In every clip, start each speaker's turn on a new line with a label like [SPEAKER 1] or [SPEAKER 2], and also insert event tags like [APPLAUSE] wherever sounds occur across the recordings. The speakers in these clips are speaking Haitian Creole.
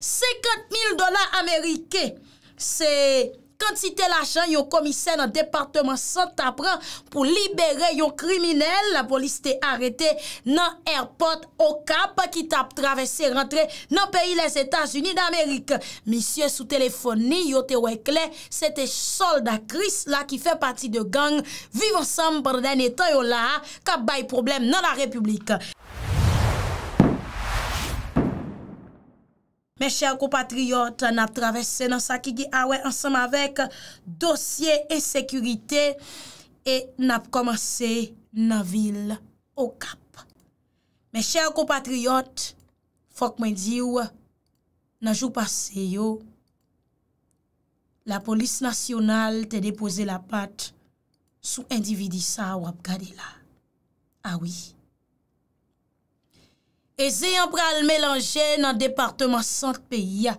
[SPEAKER 1] 50.000 dolar Amerike, se kantite lachan yo komisen nan departement 100 tapran pou libere yo kriminel, la polis te arete nan airport okap ki tap travesse rentre nan peyi les Etats-Unis d'Amerike. Misye sou telefoni, yo te wekle, se te soldakris la ki fe pati de gang, vivan sam par den etan yo la, kap bay problem nan la Republikan. Men chèr ko patriyot nan travesse nan saki ki awe ansam ah avek dosye e sekurite e nan komanse nan vil o kap. Men chèr ko patriyot, fok mwen diw, nan jou pase yo, la polis nasyonal te depose la pat sou endividisa wap gade la. Awi. Ah E zeyan pral melange nan departement sante peyi ya.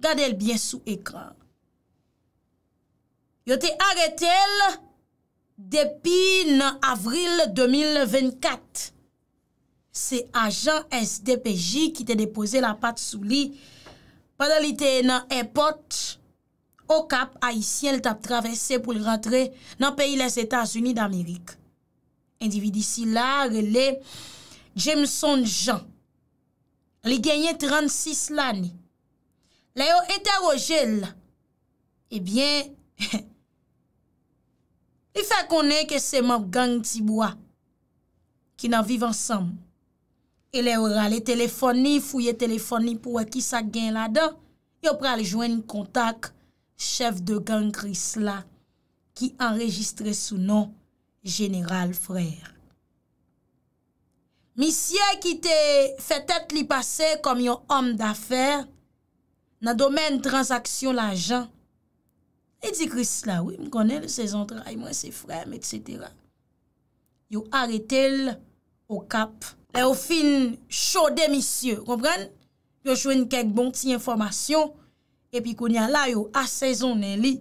[SPEAKER 1] Gade el byen sou ekran. Yo te arete el depi nan avril 2024. Se ajan SDPJ ki te depose la pat sou li. Padalite nan epot okap aisyen tap travesse pou l rentre nan peyi les Etats-Unis d'Amerik. Individi si la relem Jameson Jean, li genye 36 lani, le yo enterojel, e eh bien, [LAUGHS] li fa konen ke seman gang tibwa, ki nan viv ansam, e le yo rale telefoni, fouye telefoni pou wakisa gen la dan, yo pral jwen kontak, chef de gang Chris la, ki enregistre sou non, General Frère. Misye ki te fetet li pase kom yon om dafer, nan domen transaksyon la jan, e di kris la, wè, m konen le sezon tra, ay mwen se frèm, et setera. Yo arete l, o kap. Le ou fin chode misye, kompren? Yo jwen kek bon ti informasyon, epi koun ya la yo as sezon nen li,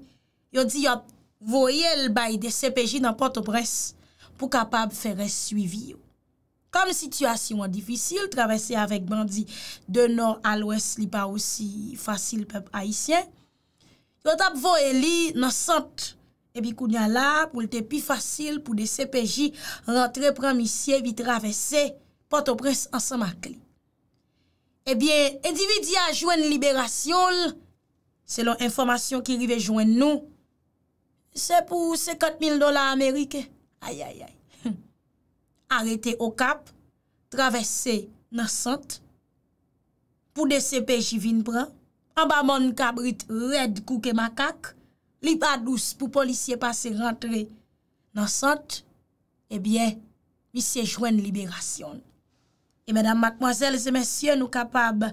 [SPEAKER 1] yo di yo voye l bay de sepeji nan porto pres, pou kapab fere suivi yo. Kam situasyon an difisil, travese avèk bandi de nor al oues li pa osi fasil pep aisyen. Lota p vo e li nan sant e bi kounyan la pou lte pi fasil pou de sepeji rentre pramisyen vi travese patopres ansan makli. Ebyen, edi vi di a jwen liberasyon, selon informasyon ki rive jwen nou, se pou se kote mil dola Amerike. Ay, ay, ay. arete o kap, travesse nan sante, pou eh de sepe jivin pran, amba moun kabrit red kouke makak, li pa douz pou polisye pase rentre nan sante, ebyen, misye jwen liberasyon. E mèdam makmoazèl, zè mèsyen nou kapab,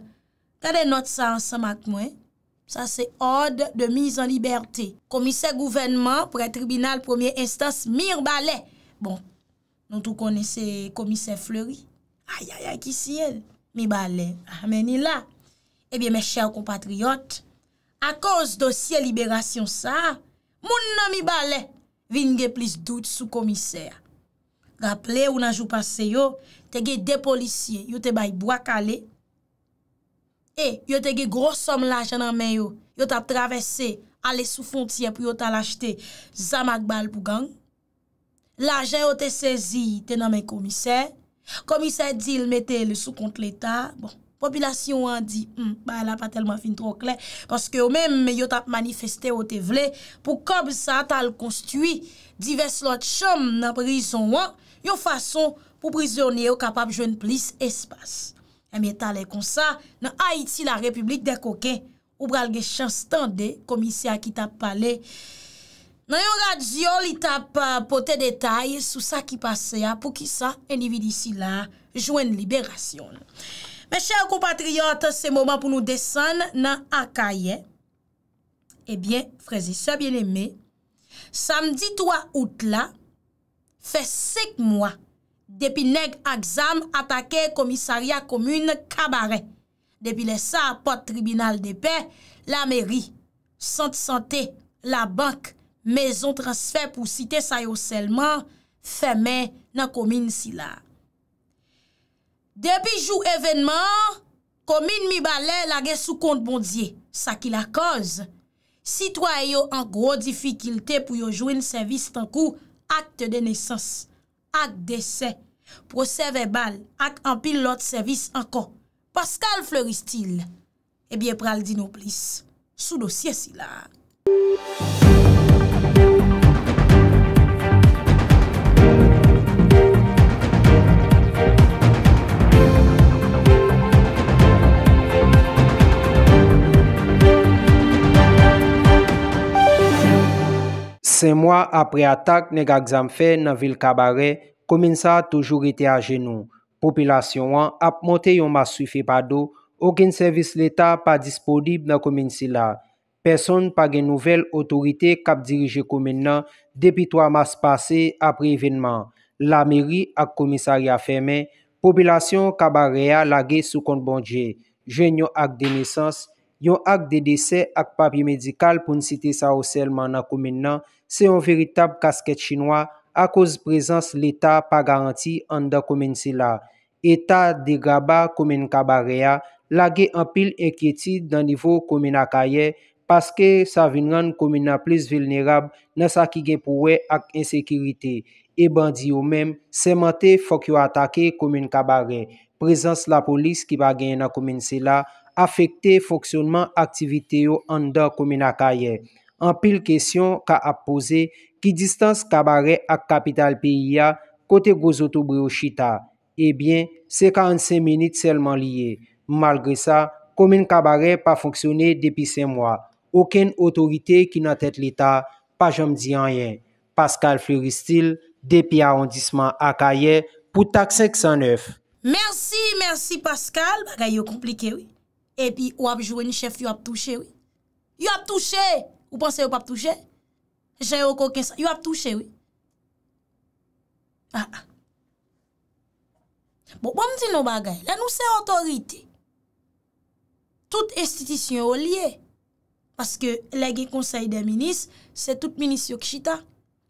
[SPEAKER 1] kade not sa ansan makmwen, sa se od de miz an liberté, komise gouvenman, pou re tribunal premier instans, mir balè, bon, Non tou kone se komiser Fleury? Ayayay, ki si el? Mi bale, amenila. Ah, Ebyen, eh me chè ou kompatriot, a koz dosye liberasyon sa, moun nan mi bale, vin gen plis dout sou komiser. Raple, ou nan jou pase yo, te gen depolisye, yo te bayi boak ale, e, eh, yo te gen gros som la janan men yo, yo ta travesse, ale sou fontye pou yo ta lachte zamak bal pou gang, L'ajen o te sezi te nan men komise, komise di l mette le sou kont l'Etat, bon, popilasyon an di, m, hmm, ba, la pa telman fin trok lè, paske yo menm yo tap manifeste o te vle, pou kob sa tal konstuy, divers lot chom nan prizon an, yo fason pou prizorne yo kapap jwen plis espas. E mi etale kon sa, nan Haiti la Republik de Koke, ou bral ge chan stande, komise a ki tap pale, Nan yon radyo li tap uh, pou te detay sou sa ki pase ya pou ki sa enevi disi la jwen liberasyon. Men chè ou kompatriyote, se mouman pou nou desen nan akaye. Ebyen, eh frezise bien eme, samdi 3 outla, fe sek mwa depi neg aksam atake komisaria komune kabare. Depi le sa apote tribunal de pe, la meri, sante-sante, la bank, Mezon transfer pou site sa yo selman, femen nan komine si la. Depi jou evenman, komine mi balen lage sou kont bondye. Sa ki la koz, sitwa yo an gro difikilte pou yo jwen servis tankou akte de nesans, ak de se. Pro se ve bal ak an pil lot servis anko. Pascal fleuristil. Ebyen eh pral di nou plis, sou dosye si la.
[SPEAKER 2] Se mwa apre atak nega gzam fe nan vil kabare, kominsa toujou rete a genou. Popilasyon wan ap monte yon mas sufi pa do, oken servis leta pa dispodib nan kominsila. Person pa gen nouvel otorite kap dirije komin nan depi to a mas pase apre evenman. La meri ak komisari a feme, populasyon kabare a lage sou kont bonje, genyo ak denesans, yon ak dedese ak papye medikal pou nsite sa oselman na koumen nan, se yon veritab kasket chinois ak oz prezans l'Etat pa garanti an da koumen se la. Eta degaba koumen kabare ya, la ge an pil enkyeti dan nivou koumen akaye, paske sa vinran koumen na plis vilnerab nan sa ki gen pouwe ak insekiriti. E ban di yo men, semente fok yo atake koumen kabare, prezans la polis ki bagen na koumen se la, Afekte foksyonman aktivite yo an da koumen akaye. An pil kesyon ka ap pose ki distans kabare ak kapital piya kote gozoto brochita. Ebyen, se 45 menit selman liye. Malgre sa, koumen kabare pa foksyone depi sen mwa. Aken otorite ki nan tete lita, pa jom di an yen. Pascal Fleury Steele, depi arondisman akaye, pou taksek san neuf.
[SPEAKER 1] Mersi, mersi Pascal, bagay yo komplike wè. epi ou ap jwenni chef yu ap touche, wè. Yu ap touche! Ou panse yu pa ap touche? Jè yon kokensan. Yu ap ah, touche, ah. wè. Ha, ha. Bon, bon mwen ti nou bagay. La nou se otorite. Tout estitisyon ou liye. Paske la gen konsey de minis, se tout minis yon kishita.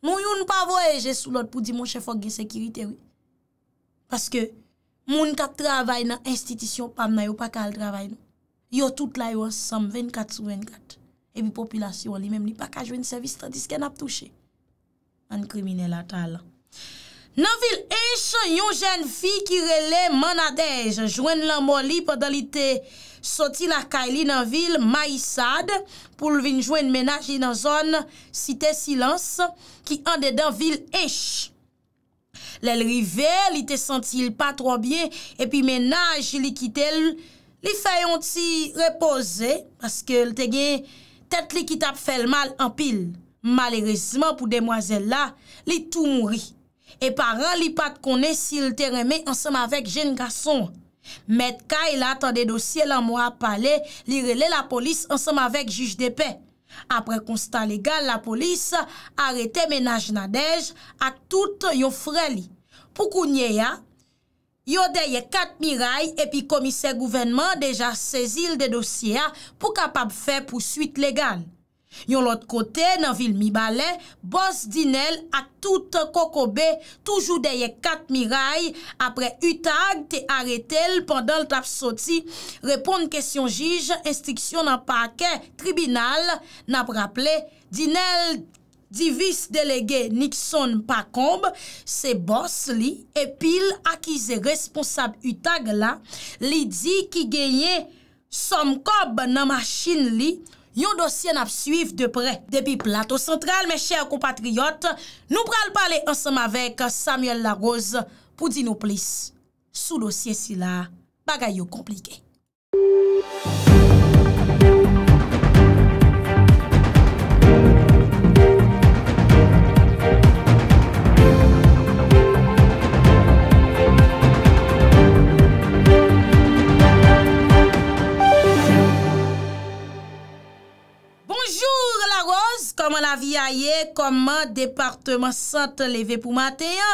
[SPEAKER 1] Moun yon pa voyeje sou lot pou di moun chef wak gen sekirite, wè. Paske moun ka travay nan estitisyon pa mwen yon pa kal travay nou. Yo tout la yo sam 24 sou 24. E mi popilasyon li mem li pa ka jwen servis ta disken ap touche. An krimine la tal. Nan vil Ech, yon jen fi ki rele manadej. Jwen la moli pa dan li te soti na kaili nan vil Maïsade. Poul vin jwen menaj li nan zon site Silens. Ki ande dan vil Ech. Le li rive, li te senti il pa tro biye. E pi menaj li kite l pou. Li fè yon ti repose paske l te gen tet li ki tap fè l mal an pil. Malerezman pou demwazel la, li tou mouri. E paran li pat kone si l te reme ansam avèk jen gason. Met ka il atan de dosye lan mwa pale, li rele la polis ansam avèk juj de pe. Apre konstan legal, la polis arete menaj nadej ak tout yon fre li. Pou kounye ya? Yo deye kat miray epi komiser gouvenman deja sezil de dosye a pou kapap fe pousuit legal. Yon lot kote nan vil mi bale, bos Dinel ak tout kokobe toujou deye kat miray apre utag te aretel pandan l tap soti. Repon n kesyon jij, instriksyon nan pake, tribunal nap rapple Dinel... Di vis delege Nixon pa komb, se bos li epil akize responsab utag la, li di ki genye som kob nan maschin li, yon dosye nap suiv depre. Depi plato sentral, mes chèr kompatriot, nou pral pale ansam avek Samuel Larose pou di nou plis sou losye si la bagay yo komplike. koman Departement Centre leve pou mate ya.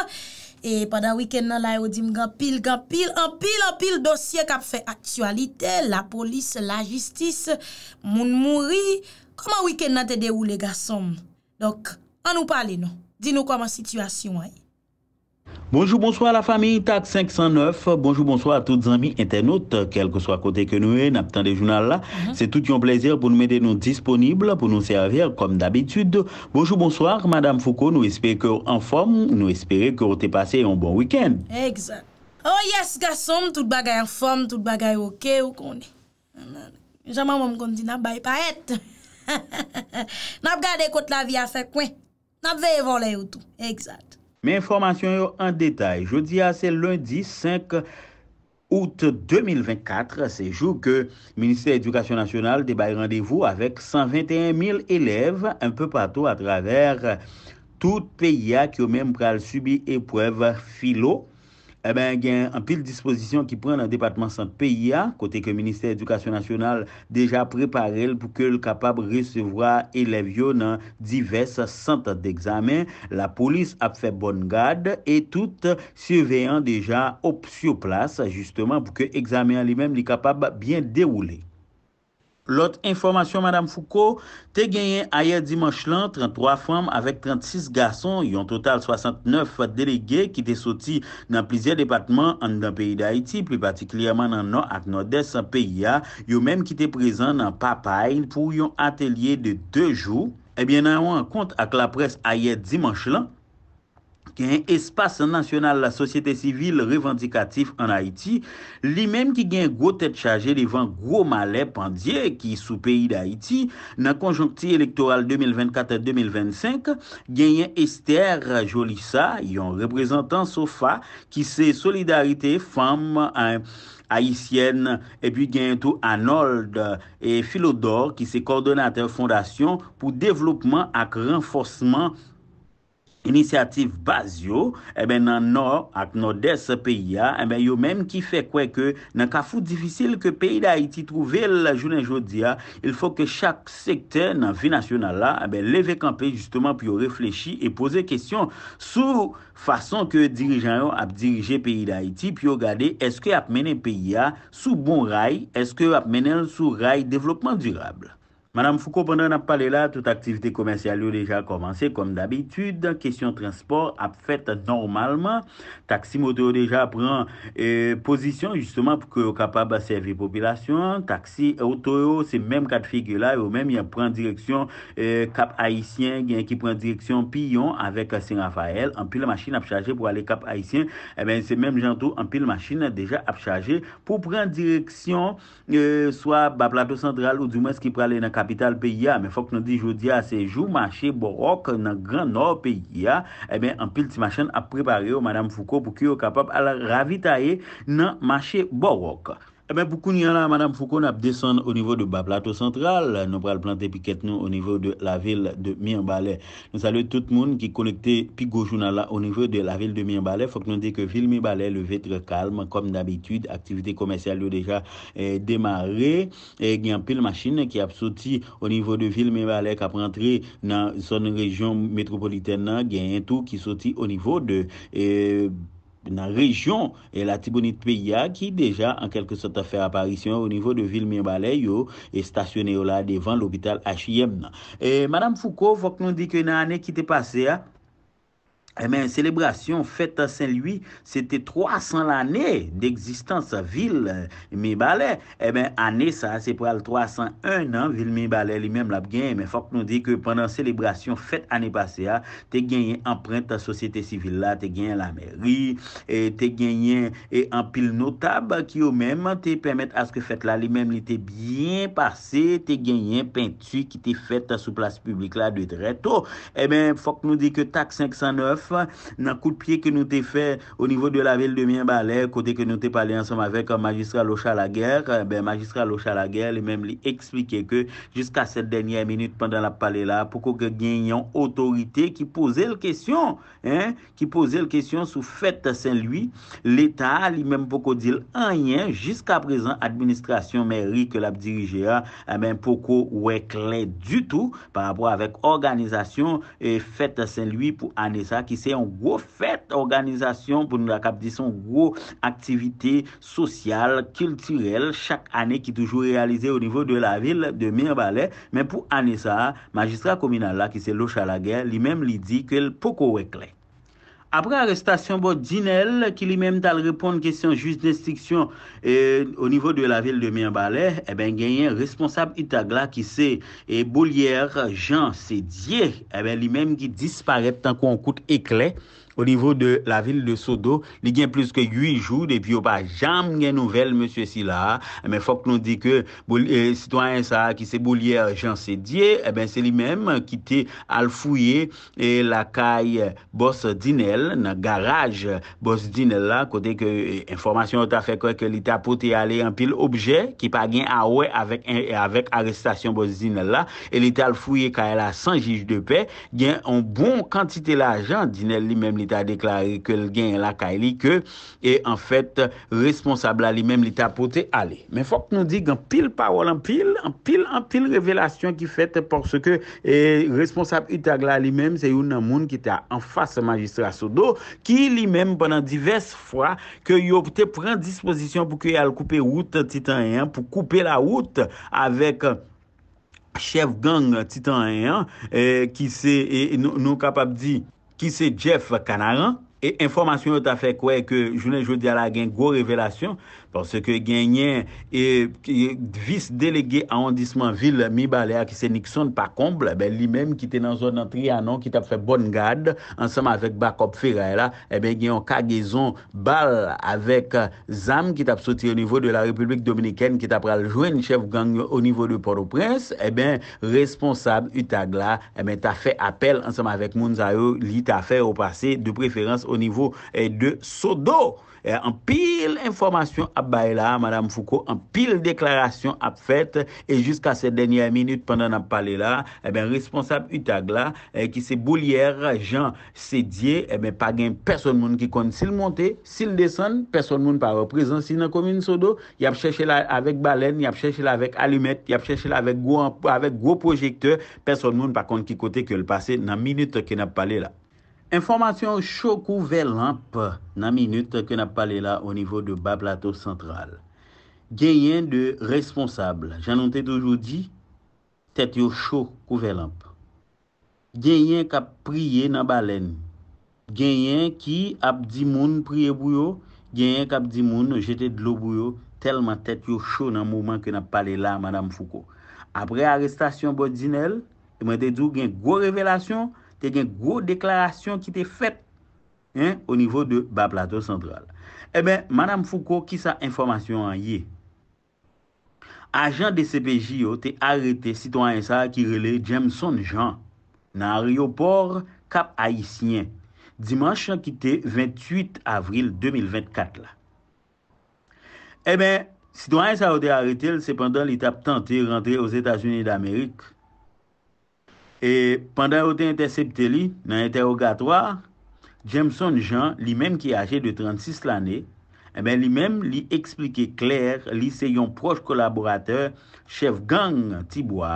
[SPEAKER 1] E padan wiken nan la yo dim gampil, gampil, gampil, gampil dosye kap fe aktualite, la polis, la jistis, moun mouri. Koman wiken nan te de ou le gasom? Dok, an nou pale nou. Din nou koman situasyon waye.
[SPEAKER 3] Bonjou, bonjou a la fami Itak 509. Bonjou, bonjou a tout zami internote. Kelke swa kote ke nou e, nap tan de jounal la. Se tout yon plezir pou nou mède nou disponible, pou nou servir kom d'abitude. Bonjou, bonjou a Madame Foucault. Nou espere kèr en form, nou espere kèr o te pase yon bon wikend.
[SPEAKER 1] Eksat. O oh, yes, gasom, tout bagay en form, tout bagay oke, [LAUGHS] ou koni. Jaman moun kon di nap bay pa et. Nap gade kote la vi a fe kwen. Nap veye volè ou tou. Eksat.
[SPEAKER 3] Men informasyon yo an detay, jodi a, se lundi 5 out 2024, se jou ke Ministère Edukasyon Nasyonal debay randevou avèk 121.000 elèv, an pe patou atraver tout peyi a ki yo menm pral subi epwèv filo. E ben gen an pil disposisyon ki pren nan depatman sante PIA, kote ke minister edukasyon nasyonal deja preparel pou ke l kapab resevwa elevyon nan divers sante de examen. La polis ap fe bonn gade e tout seveyan deja op su plas pou ke examen li men li kapab bien deroule. Lot informasyon, madame Foucault, te genyen ayer dimanche lan 33 fam avèk 36 gason, yon total 69 fat delege ki te soti nan plizye departman an dan peyi da Haiti, pli pati kliyaman nan nan ak nan des an peyi ya, yon menm ki te prezan nan papayn pou yon atelier de 2 jou, ebyen nan yon kont ak la pres ayer dimanche lan, gen espase nasyonal la sosyete sivil revendikatif an Haiti, li menm ki gen gwo tet chaje li van gwo male pandye ki sou peyi d'Haiti, nan konjonkti elektoral 2024-2025, gen yon Esther Jolissa, yon reprezentant sofa, ki se Solidarite Femme Haitienne, e pi gen yon tou Arnold Filodor, ki se kordonater fondasyon pou devlopman ak renforceman Inisiatif baz yo, eh nan no ak no des peyi ya, eh yo menm ki fe kwe ke nan ka fou difisil ke peyi da Haiti trouve la jounen jodi ya, il fò ke chak sekte nan vi nasyonal la, eh levek an pe justement pi yo reflechi e pose kesyon sou fason ke dirijan yo ap dirije peyi da Haiti, pi yo gade eske ap mene peyi ya sou bon ray, eske ap mene sou ray devlopman dirabl. Madame Foucault, bonan ap pale la, tout aktivite komensyal yo deja komanse, kom d'abitude, kesyon transport ap fet normalman, taksi motor yo deja pran posisyon justman pou ki yo kapab aservi popilasyon, taksi auto yo, se mem kat figye la, yo mem ya pran direksyon kap Aisyen, gen ki pran direksyon Piyon, avek Serafael, anpil maschine ap chaje pou ale kap Aisyen, e ben se mem janto anpil maschine deja ap chaje pou pran direksyon, eh, soa ba plato sandral ou di mwes ki pran le na kap Kapital pe ya me fok nan di jodi a sejou Maché Borok nan Granor pe ya Ebe eh an pil ti machen ap prepare yo Madame Foucault pou ki yo kapap A la ravitae nan Maché Borok Poukoun eh yon la, madame Foukoun ap desen o nivou de ba plato sentral, nou pral plante pi ket nou o nivou de la vil de Mienbalè. Nou salu tout moun ki kolekte pi gojou nan la o nivou de la vil de Mienbalè, fok nou de ke eh, vil Mienbalè le vetre kalm, kom d'abitude, aktivite komersyal yo deja demare, gyan pil maschine ki ap soti o nivou de vil Mienbalè kap rentre nan son rejyon metropoliten nan, gyan yon tou ki soti o nivou de. Eh, nan rejon la Tibounit Peya ki deja an kelke sot a fè aparisyon ou nivou de vil Mienbalè yo e stasyonè yo la devan l'hobital H.I.M. nan. E, Madame Foucault, vok nou di ke nan anè ki te pase ya Emen, eh selebrasyon fèt a Saint-Louis Sète 300 l'anè D'eksistans a vil Mibale, emen, eh anè sa Se pral 301 an, vil Mibale Li mèm lap gen, men fòk nou di ke Pendan selebrasyon fèt anè pase a Te genyen emprente ta sosyete sivil la Te genyen la mèri Te genyen empil notab Ki yo mèm te pèmèt a ske fèt la Li mèm li te byen pase Te genyen pèntu ki te fèt Ta souplase publik la de dreto Emen, fòk nou di ke tak 509 nan kout pye ke nou te fe o nivou de la vel de mien balè kote ke nou te pale ansom avek magistra locha la gèr magistra locha la gèr li mèm li eksplike eh ke jiska set denye minute pandan la pale la poukou ke genyon otorite ki pose l kèsyon ki pose l kèsyon sou fète sen lui l etat li mèm poukou di l anyen jiska prezant administrasyon mèri ke la dirije a mèm poukou wèk lè du tout par apou avèk organizasyon fète sen lui pou anè sa ki ki se yon wou fèt organizasyon pou nou la kap dison wou aktivite sosyal, kulturel, chak ane ki toujou realize ou nivou de la vil de Mirbalè. Men pou ane sa, magistra kominal la ki se lochalage, li men li di ke l poko wekle. apre arrestasyon bo Dinelle, ki li menm tal reponde kesyon juz d'instiksyon e eh, o nivou de la vil de Myambalè, e eh ben genyen responsab Itagla ki se, e eh, Bolière, Jean, se Dier, e ben li menm ki disparep tan kon koute Eklè, livo de la vil de Sodo, li gen plus ke yuijou, depi yo pa jam gen nouvel monsye si la, men fok nou di ke, sitwanyen sa ki se boulier jan se diye, e ben se li menm, ki te alfouye e la kay bos dinel, nan garaj bos dinel la, kote ke euh, informasyon ou ta fekwe ke li ta pote ale an pil obje, ki pa gen awe avek arrestasyon bos dinel la, e li te alfouye ka e la san jij de pe, gen an bon kantite la jan, dinel li menm, li a deklari ke l gen l akay li ke e an fèt responsabla li mèm li tapote ale. Men fòk nou dig an pil parol, an pil an pil revelasyon ki fèt pòk se ke e, responsabli tagla li mèm se yon nan moun ki ta an fas magistra Sodo ki li mèm banan divers fwa ke yon te pren disposisyon pou ke al koupe wout titan e an pou koupe la wout avèk chef gang titan e an ki se e, nou kapab di ki se Jeff Kanaran, e informasyon yo ta fekwe ke jounen jodi ala gen gwo revelasyon. Pon se ke genyen vis delege a ondisman vil mi bale a ki se Nixon pa komple, li menm ki te nan zon an tri anon ki tap fè bonn gade, ansanm avèk bakop fè ray la, e ben genyon kagezon bal avèk euh, zam ki tap soti o nivou de la Republik Dominikèn ki tap pral jwen chèv gangyo o nivou de Port-au-Prince, e ben responsab Utagla eh ta fè apel ansanm avèk Mounzayou li ta fè ou pase de preferans o nivou eh, de Sodo. An eh, pil informasyon ap bay la, madame Foucault, an pil deklarasyon ap fet, e jiska se denye minute pandan ap pale la, e eh ben responsable utag eh, la, ki se boulyer, jan, se dye, e ben pa gen person moun ki kont si l monte, si l desen, person moun pa reprezen, si nan komine sodo, yap chèche la avèk balen, yap chèche la avèk alimet, yap chèche la avèk go projekteur, person moun pa kont ki kote ke l pase nan minute ki nap pale la. Informasyon chou kouvelamp nan minute ke nap pale la o nivou de ba plato central. Genyen de responsable, jenon te dojou di, tet yo chou kouvelamp. Genyen kap priye nan balen. Genyen ki ap di moun priye bouyo, genyen kap di moun jete dlo bouyo, telman tet yo chou nan mouman ke nap pale la, madame Foucault. Apre arrestasyon bodjinelle, e mwen te djou genye gwo revelasyon, Te gen gwo deklarasyon ki te fet au nivou de ba plato central. E ben, Madame Foucault, ki sa informasyon an ye? Ajan de CPJ yo te arete si ton a yon sa ki rele Jameson Jean nan Ryopor Kap Aisyen dimans yon ki te 28 avril 2024 la. E ben, si ton a yon sa yo te arete sepandan l'itap tante rentre os Etats-Unis d'Amerik E pandan ou te entesepte li nan enteogatoar, Jemson Jean, li menm ki age de 36 lane, li menm li eksplike kler li se yon proj kolaborateur chef gang Tibwa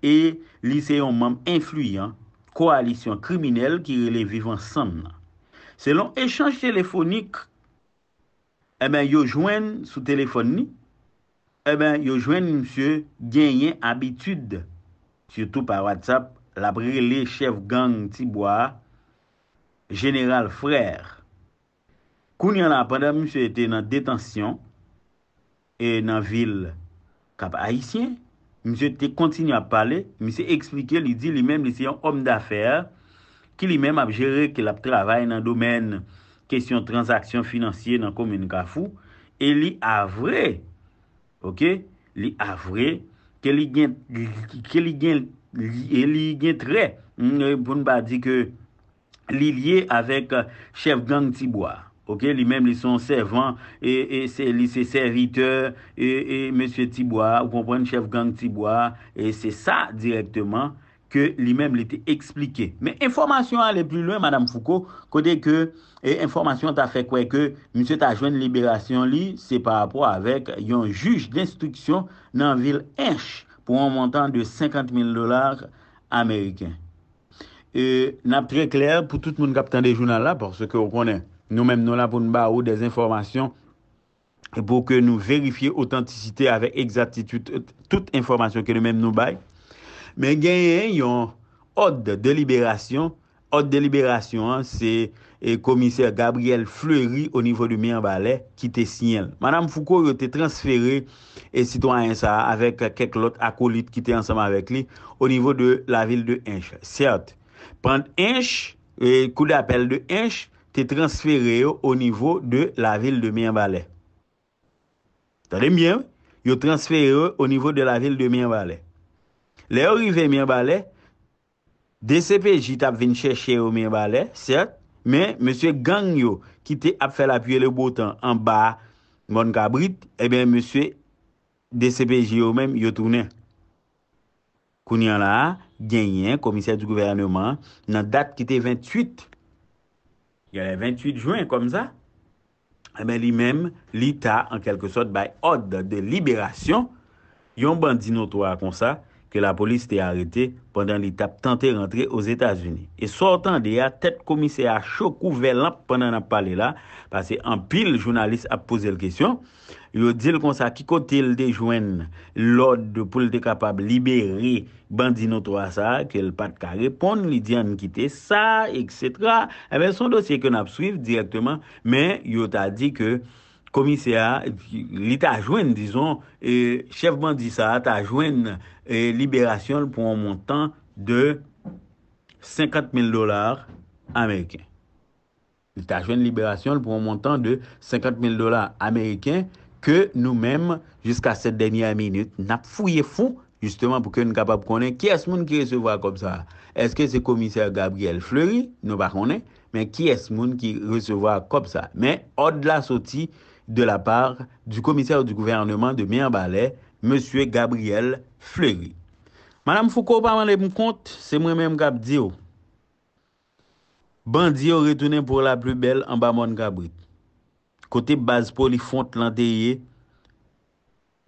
[SPEAKER 3] e li se yon mem influyen koalisyon kriminel ki li vivan san nan. Selon echange telefonik, e yo jwen sou telefon ni, e yo jwen msye genyen abitud Siyoutou pa WhatsApp, labre liye chev gang tibwa, General Frère. Koun yon apandam, msye ete nan detansyon, e nan vil kap aisyen, msye ete kontinu ap pale, msye eksplike li di li menm li seyon om dafer, ki li menm ap jere ke lab travay nan domen kesyon transaksyon finansye nan komen gafou, e li avre, ok, li avre, ke li gen, ke li gen, e li gen tre, mm, pou n pa di ke, li liye avek, uh, chef gang tibwa, ok, li men li son servant, e, e, se, li se serviteur, e, e, monsie tibwa, ou kompren chef gang tibwa, e se sa direktman, ke li mem li te explike. Men, informasyon ale pli lwen, madame Foucault, kode ke, e informasyon ta fe kwe ke, mousse ta jwen liberasyon li, se pa apwa avek yon juj d'instruction nan vil enche pou an montan de 50.000 dolar ameriken. E, nap tre kler, pou tout moun kapitan de jounal la, pou se ke ou konen nou men nou la pou nou ba ou des informasyon, pou ke nou verifiye autentisite avek exaktitude euh, tout informasyon ke nou men nou baye, Men genyen yon od deliberasyon, od deliberasyon se e, komiser Gabriel Fleury o nivou de Mianbalè ki te sinyen. Madame Foucault yo te transfere sitouan yon sa avèk keklot akolite ki te ansam avèk li o nivou de la vil de Inche. Sert, prend Inche, kou d'apel de Inche, te transfere yo o nivou de la vil de Mianbalè. Tade mien, yo transfere yo o nivou de la vil de Mianbalè. Le orive miye bale, DCPJ tap vin chèche yo miye bale, cert, men, monsye gang yo, ki te ap fèl apyè le botan, an ba, moun kabrit, e eh ben monsye, DCPJ yo men, yo tounen. Kouni an la, genyen, komisèr di gouvernement, nan dat ki te 28, yon 28 juen, kom za, e ben li men, li ta, an kelke sot, bay od de liberasyon, yon bandi notwa kon sa, yon bandi notwa kon sa, ke la polis te arete pandan li tap tante rentre os Etats-Unis. E sortan de ya, tet komise a chokou velan pandan ap pale la, pase an pil jounalist ap pose l kesyon, yo dil konsa ki kote l de jwen l od pou l de kapab liberi bandi noto asa, ke l pat ka repon li diyan kite sa, etc. Emen eh son dosye kon ap swif direktman, men yo ta di ke, komisyar, li ta jwen, dison, e, chevman di sa, ta jwen e, liberasyon pou an montan de 50.000 dolar Ameriken. Li ta jwen liberasyon pou an montan de 50.000 dolar Ameriken ke nou menm, jiska set denya minute, nap fouye fou, justeman pou ke nou kapap konen, ki es moun ki resevwa kop sa? Eske se komisyar Gabriel Fleury, nou bakonnen, men ki es moun ki resevwa kop sa? Men, od la soti, de la par du komisèr du gouvernement de Myambalè, M. Gabriel Fleury. Madame Foucault, ba man le mou kont, se mwen men mkap diyo. Bandi yo oh, retounen pou la plu bel an ba man Kabrit. Kote baz pou li font lanteyye,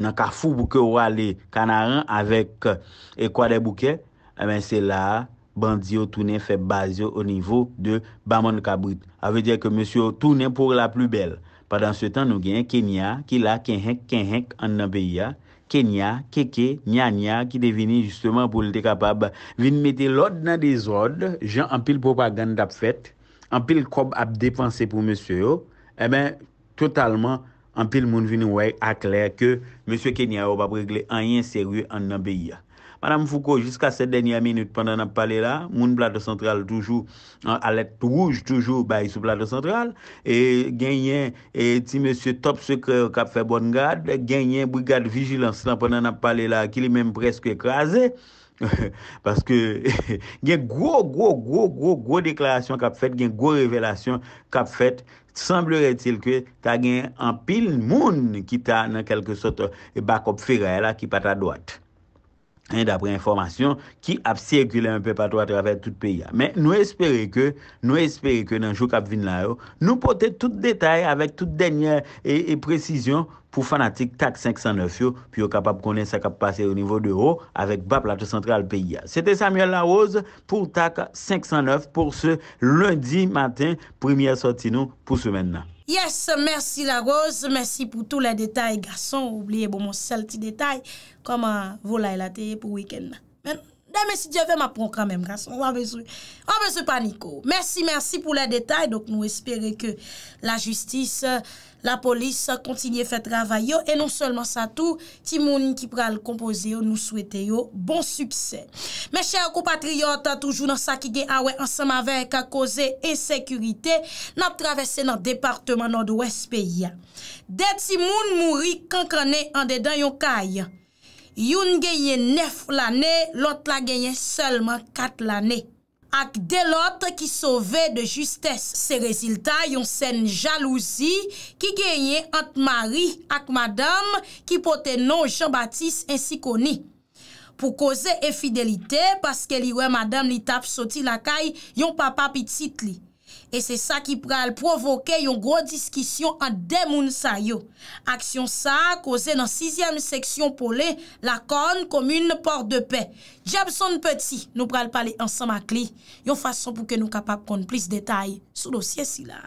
[SPEAKER 3] nan ka fou bouke wale kanaran, avek e kwa de bouke, e men se la, bandi yo tounen feb baz yo o nivou de ba man Kabrit. A ve dje ke M. tounen pou la plu bel an, Padan se tan nou gen, kenya, ki la kenhek, kenhek, an nan beya, kenya, keke, nya, nya, ki devini jisteman pou lte kapab, vin meti lod nan dezod, jan an pil propaganda ap fet, an pil kob ap depanse pou monsyo, e eh ben, totalman, an pil moun vini wey akler ke monsyo kenya wap ap regle anyen seryo an nan beya. Madame Foucault, jiska se denya minute pandan ap pale la, moun blado central toujou, a lette rouge toujou bay sou blado central, genyen ti monsie top se kre kap fe bonn gade, genyen brigade vigilans lan pandan ap pale la ki li menm preske ekraze, paske gen gwo, gwo, gwo, gwo, gwo deklarasyon kap fet, gen gwo revelasyon kap fet, sembleretil ke ta gen an pil moun ki ta nan kelke sote bakop feray la ki pata dwat. d'apre informasyon ki ap sirkule an pe patwa traver tout peya. Men nou espere ke, nou espere ke nan jou kap vin la yo, nou pote tout detay avek tout denye e prezisyon pou fanatik tak 509 yo pi yo kap ap konen sa kap pase ou nivou de yo avek ba plato sentral peya. Sete Samuel Larose pou tak 509 pou se lundi matin, premye sorti nou pou se men nan.
[SPEAKER 1] Yes, mersi la rose, mersi pou tou la detay, gason, oubliye pou bon mon sel ti detay, kama vou la ilate pou wikend nan. Deme si djeve ma pon kwa mèm rason, an bezou paniko. Mersi, mersi pou la detay, dok nou espere ke la justis, la polis kontinye fe travay yo, e non solman sa tou, ti moun ki pral kompoze yo nou souwete yo, bon suksè. Mè chè akou patriyot, toujou nan sa ki ge awe ah ansama vek a koze e sekurite, nap travese nan departman nan dwe espè ya. De ti moun mouri kankanè an dedan yon kaj, Youn genye nef lane, lot la genye selman kat lane. Ak de lot ki sove de justes, se reziltan yon sen jalouzi ki genye ant mari ak madame ki pote non Jean-Baptiste ensi koni. Po koze efidelite, paske li we madame li tap soti lakay yon papa pitit li. E se sa ki pral provoke yon gro diskisyon an demoun sa yo. Aksyon sa, koze nan 6e seksyon pole, la kon komune port de pe. Japson Peti nou pral pale ansan makli, yon fason pou ke nou kapap kon plis detay sou dosye si la.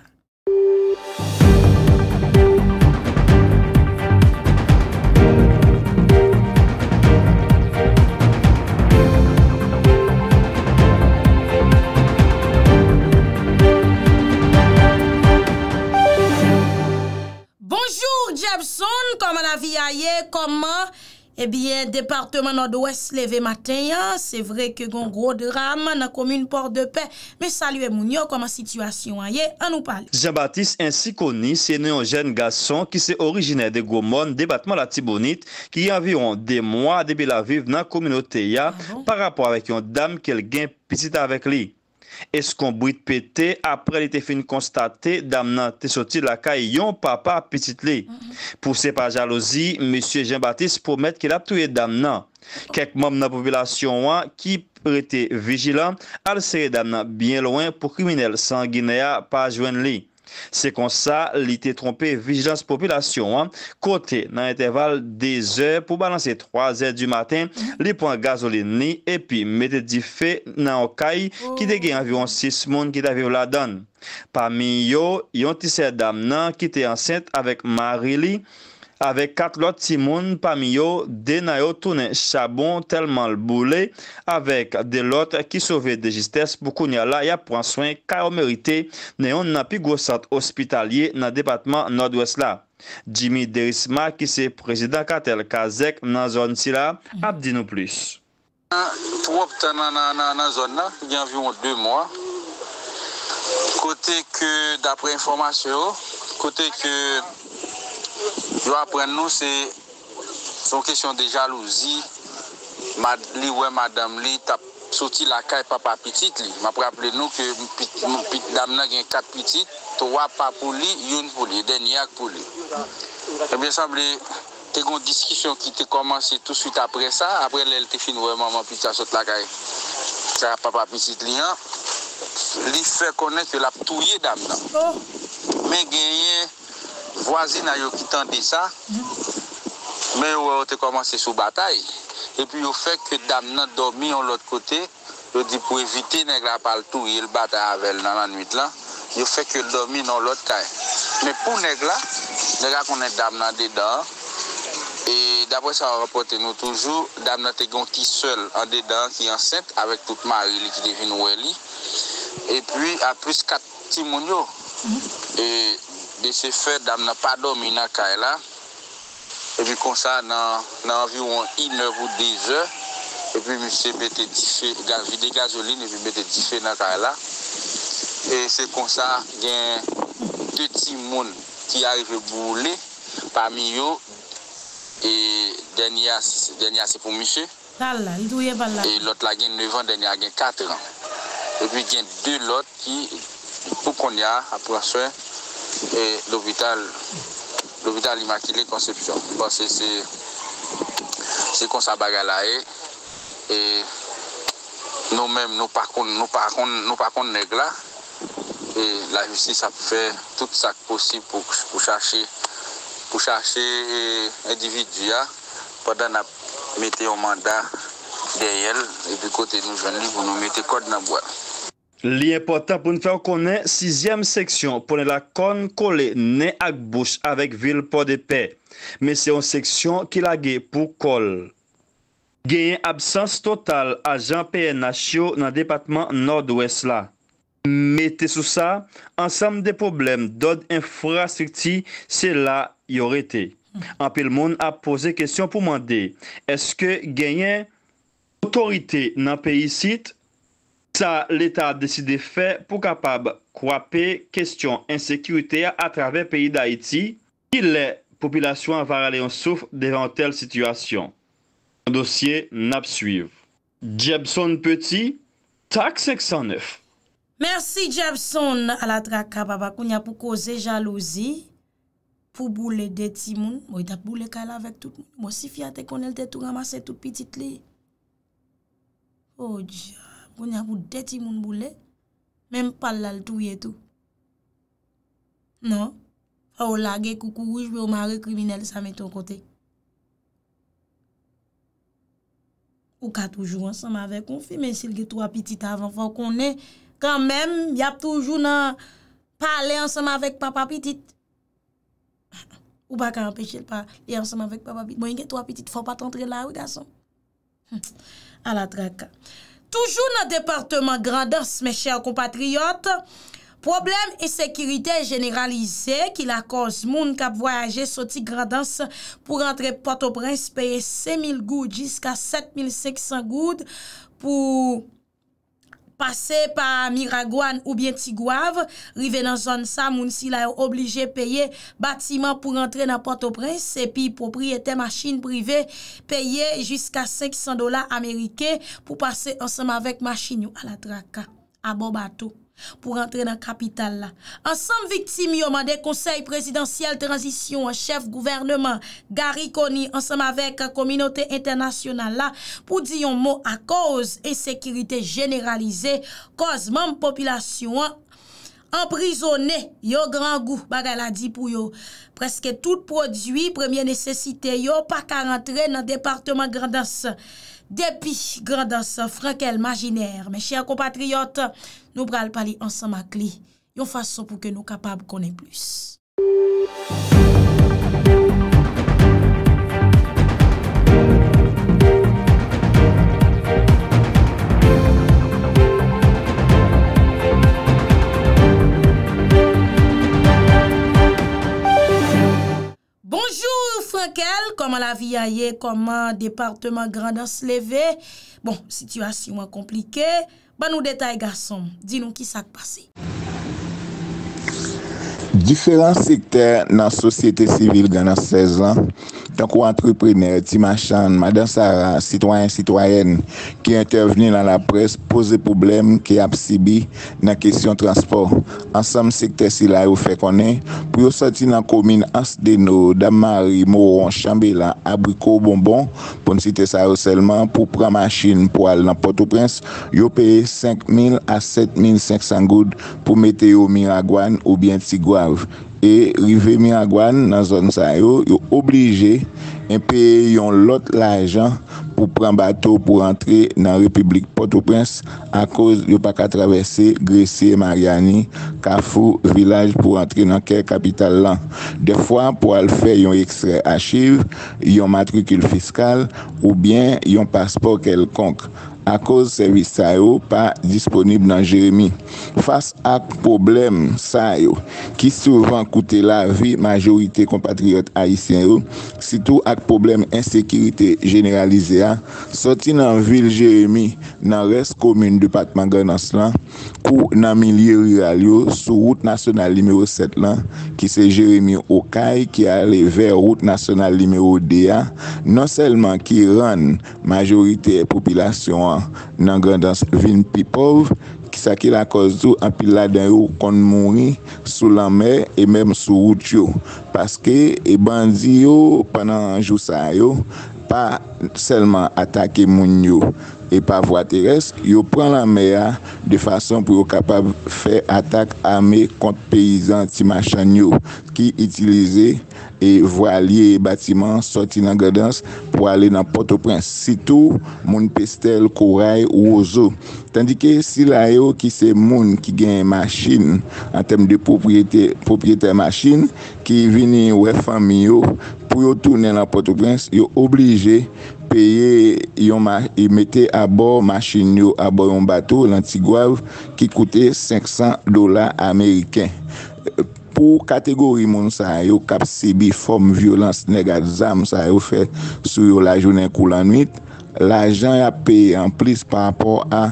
[SPEAKER 1] Koman la vi a ye, koman, ebyen, eh departemen an do es leve maten ya, se vre ke gongro de ram, nan komine port de pe, me salu e moun yo koman situasyon a ye, an nou pal.
[SPEAKER 4] Jean-Baptiste, ensi koni, se ne yon jen gason ki se origine de gomon, debatman la tibonit, ki yon vi yon de mwa, de bilaviv nan kominote ya, ah bon? par rapor avek yon dam kel gen piti ta avek li. Eskon bwit pete apre li te fin konstate dam nan te soti laka yon papa pitit li. Mm-hmm. Pouse pa jalozi, M. Jean-Baptiste pomette ki la touye dam nan. Kek mom nan popilasyon wan ki prete vijilan al sere dam nan bien loin pou kriminelle san Ginea pa jwen li. Se kon sa, li te trompe vijilans popilasyon an, kote nan eterval 10 eur pou balanse 3 eur du maten, li pon gazolini e pi mete di fe nan okay ki te gen avyon 6 moun ki te avyon la don. Pa mi yo, yon ti se dam nan ki te ansent avèk mari li. Avek kat lot timoun, pamiyo, denayot tounen chabon telman lboule, avek de lot ki souve de jistes pou koun ya la yap pran swen ka o merite neon nan pi gosat ospitalye nan depatman nodwes la. Jimmy Derisma ki se prezident katel kazek nan zon si la, ap di nou plis.
[SPEAKER 5] Tro pta nan zon la, genvyon 2 mwa, kote ke dapre informasyon, kote ke yo apren nou se son kesyon de jalouzi li we madam li tap soti la kay e papa pitit li ma apren nou ke dam nan gen kat pitit to wap pa pou li, yon pou li, den yak pou li e bie sanble te kon diskisyon ki te komanse tout soute apre sa, apre le te fin we mama pitit a soti la kay e papa pitit li an li fe konen ke la pou touye dam nan oh. men genyen voisine a qui quitté ça, mais ils ont commencé sous bataille. Et puis, au fait que les dames dormi de l'autre côté, je dis pour éviter nèg la pas tout il bataille avec dans la nuit là il fait que dormi dans l'autre côté. mais pour nèg là nèg qu'on est dame dedans et d'après ça on rapporte nous toujours dame là t'es gonti seul en dedans qui est enceinte avec toute Marie qui devine Welly et puis a plus quatre petits et de se fè dam nan padoum in akay la e vi konsa nan nan environ in evou dezè e vi mwen se bète di fè, vi de gazolin e vi bète di fè in akay la e se konsa gen te ti moun ki arive bou le, pami yo e den yase den yase pou mwen se
[SPEAKER 1] e
[SPEAKER 5] lot la gen nevan den yase gen kater an e vi gen de lot ki pou kon ya apwa sè et l'hôpital l'hôpital Immaculée Conception. Parce que c'est comme ça bagala et nous-mêmes nous par contre nous par contre nous par contre là et la justice a fait tout ça possible pour, pour chercher pour chercher eh, individu pendant n'a mettez un mandat derrière et du côté nous jeunes pour nous mettre code dans la boîte.
[SPEAKER 4] Li important pou nou fèw konen, 6èm seksyon pou nou la kon kole ne ak bouch avèk vil po de pe. Men se yon seksyon ki la ge pou kol. Genyen absans total a jan peye nachyo nan depatman Nord-Ouest la. Mète sou sa, ansam de problem dod infrastrikti se la yorete. Anpèl moun ap pose kesyon pou mande, eske genyen otorite nan peyi sit? Sa l'Etat deside fè pou kapab kwape kestyon ensekirite a travè peyi d'Haïti ki lè popilasyon avarale yon souf devan tel situasyon. An dosye nab suyv. Jebson Petit, Tak 609
[SPEAKER 1] Mersi Jebson alatrak kapab akoun ya pou koze jalouzi pou boule deti moun. Mou itap boule kal avèk tout. Mou si fiatè kon elte tout ramase tout pitit li. Oh diya. kon yavou deti moun boule, menm pal lal touye tou. Non, a ou lage koukouj, ou mare kriminel sa meton kote. Ou ka toujou ansam ave konfi, men sil ge tou apetit avan, fò konen, kan men, yap toujou nan pale ansam avek papa apetit. [LAUGHS] Ou baka anpeche lpa, e ansam avek papa apetit, mwen ge tou apetit, fò pat entre la ou gason. [LAUGHS] A la traka. Toujou nan departement grandans, mè chèl kompatriot, problem e sekirite generalize ki la koz moun kap voyaje soti grandans pou rentre pato brins paye 5000 goud jiska 7500 goud pou... Pase pa Miragwan ou bien Tigwav, rive nan zon sa, moun si la yo oblije peye batiman pou rentre nan Port-au-Prince, epi propriyete machine prive peye jiska 500 dolar Amerike pou pase ansama vek machine yo ala draka. A bon batou. pou rentre nan kapital la. Ansem viktim yo man de konsey presidansyel transisyon, chef gouvernement Gary Connie, ansenm avek a kominote internasyonal la, pou diyon mo a koz e sekirite generalize, koz mam populasyon an, anprisonne yo gran gou bagaladi pou yo. Preske tout prodwi, premye nesesite yo, pa ka rentre nan departement grandansan. Depi, grandas, frekel, majiner, men chè akou patriyot, nou pral pali ansan makli, yon fason pou ke nou kapab konen plus. Bonjou Frankel, koman la vi a ye, koman departement grandan se leve, bon, situasyon an komplike, ban nou detay gason, di nou ki sak pase.
[SPEAKER 6] Diferent sekte nan sosyete sivil gana 16 an, tankou antrepreneur, timachan, madansara, sitwayen-sitwayen ki enteveni nan la pres pose poublem ki ap si bi nan kesyon transport. Ansem sekte si la ou fe konen, pou yo sati nan komine Asdeno, Damari, Moron, Chambela, Abriko, Bonbon, pon site sa rasellman pou pranmachin pou al nan Port-au-Prince, yo peye 5.000 a 7.500 goud pou mete yo Miragwan ou bien Tigouar. Et Rive dans la zone Sahéo, ils obligé de payer l'autre l'argent pour prendre bateau pour entrer dans la République Port-au-Prince à cause de ne pas traverser Grécie, Mariani, Kafou village pour entrer dans quelle capitale. Là. Des fois, pour le faire un extrait archive, un matricule fiscal ou bien un passeport quelconque. a koz servis sa yo pa disponib nan Jeremie. Fas ak problem sa yo ki souvan koute la vi majorite kompatriot a isen yo, sitou ak problem ensekiriti generalize a, soti nan vil Jeremie nan res komine depatman gan anslan, Kou nan milye riral yo, sou route nasyonal limeyo 7 lan, ki se Jeremie Okai ki ale ver route nasyonal limeyo D.A., nan selman ki ran majorite e popilasyon nan grandans Vin People, ki sa ki la koz tou anpil la den yo kon mouni sou lan mer e menm sou route yo. Paske e bandi yo panan anjou sa yo, pa selman atake moun yo e pa vwa teres, yo pran la meya de fason pou yo kapab fè atak ame kont peyizan ti machan yo ki itilize e vwa liye e batiman soti nan gadanse pou ale nan porto prins sitou moun pestel, koray ou ozo. Tandike sila yo ki se moun ki gen machin an tem de propyete machin ki vini wefam yo Pou yo tounen la Port-au-Prince, yo oblige peye yon machine yo aboy yon bato lantigouave ki koute 500 dola Ameriken. Pou kategori moun sa yo kapsebi fom violans negat zam sa yo fe sou yo la jounen koulan nit, la jan ya peye an plis pa apor a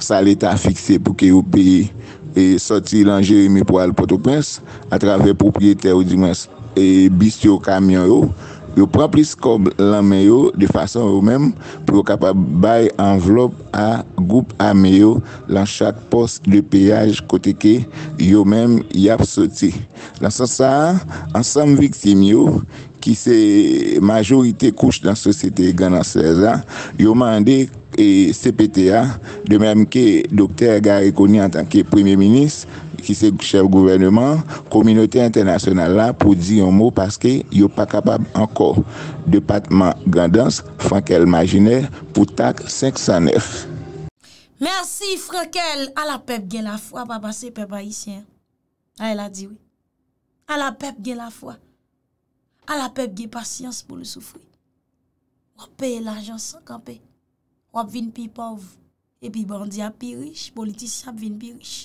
[SPEAKER 6] sa letan fikse pou ke yo peye e soti lan jeremi pou al Port-au-Prince atrave popyete ou dimensi. e bisyo kamyon yo, yo pran plis kob lanmen yo de fason yo menm pou yo kapab bay envelop a goup ameyo lan chak pos de peyaj kote ke yo menm yap soti. Lan sasa, ansam viksim yo ki se majorite kouche dan sosete ganas reza, yo mande e CPTA de menm ke doktè gare koni an tanke premiè minis ki se chev gouvernement, kominote internasyonal la pou di yon mou paske yon pa kapab anko depatman gandans Frankel Majine pou tak 509.
[SPEAKER 1] Merci Frankel! Ah, a la pep gen la fwa, baba, se pep ayisyen. A el a diwi. A la pep gen la fwa. A la pep gen pasyans pou le soufri. Wap pe la jansan, wap vin pi pov. E pi bondi api rish, politisy api vin pi rish.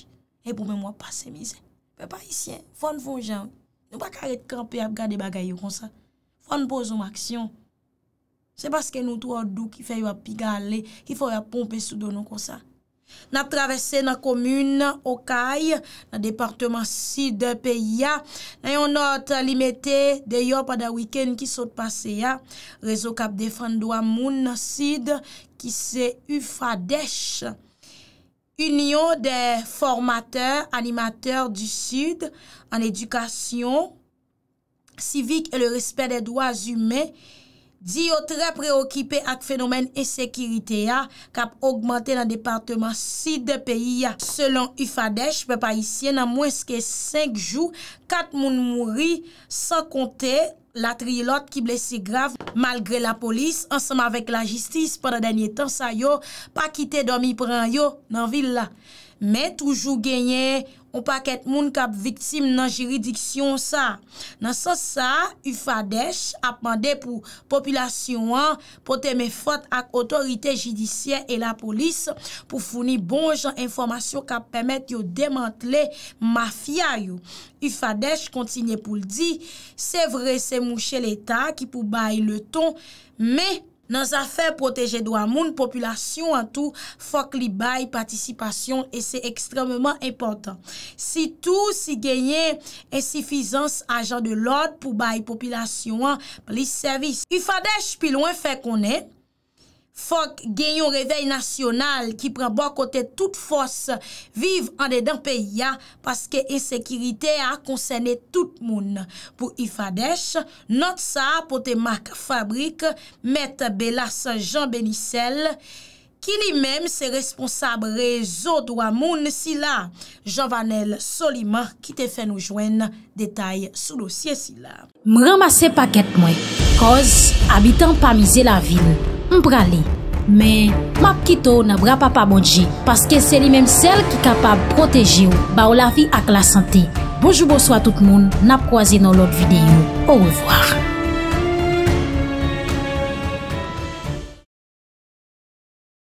[SPEAKER 1] E pompe mwa pase mize. Pe pa isye, fon fon jan. Nou pa karet kampe ap gade bagay yo konsa. Fon bozon aksyon. Se baske nou tou wadou ki feyo ap pigale, ki foyo ap pompe sou dono konsa. Na travesse nan komune, okay, nan departement sid pe ya, nan yon not limete, deyo pa da wiken ki sot pase ya, rezo kap defan do amoun sid, ki se u fadesh. Unyon de formateur animateur du sud an edukasyon sivik e le respet de doaz hume di yo tre preokipe ak fenomen esekirite ya kap augmente nan departement si de peyi ya. Selon Ufadesh, pe pa isye nan mweske 5 jou kat moun mouri san konte. La tri lot ki blesi grav malgre la polis, ansama vek la jistis, pandan denye tan sa yo, pa kite domi pran yo nan vil la. Me toujou genye... Ou pa ket moun kap viktim nan jiridiksyon sa. Nan san sa, y fadech ap mande pou populasyon an, pou teme fote ak otorite jidisyen e la polis, pou founi bon jan informasyon kap pemet yo demantle mafya yo. Y fadech kontinye pou ldi, se vre se mouche l'Etat ki pou baye le ton, me... Nan zafè protèje do amoun, populasyon an tou fòk li bayi patisypasyon e se ekstremèman impotant. Si tou si genyen, e si fizans ajan de lòd pou bayi populasyon an li servis. Y fadej pi loin fè konè, Fok genyon reveil nasyonal ki pren bo kote tout fos vive an de den peya paske esekirite a konsene tout moun. Pou ifadech, not sa apote mak fabrik met bela san jan benisel. ki li mèm se responsab rezo dwa moun si la. Jovanel Soliman ki te fè nou jwen detay sou dosye si la. M ramase paket mwen, koz abitan pa mize la vil, m prale. Mè, map kito na bra pa pa modje, paske se li mèm sel ki kapab proteji ou, ba ou la vi ak la sante. Bojou bojou a tout moun, nap kwa zi nou lot videyo. Ou revoar.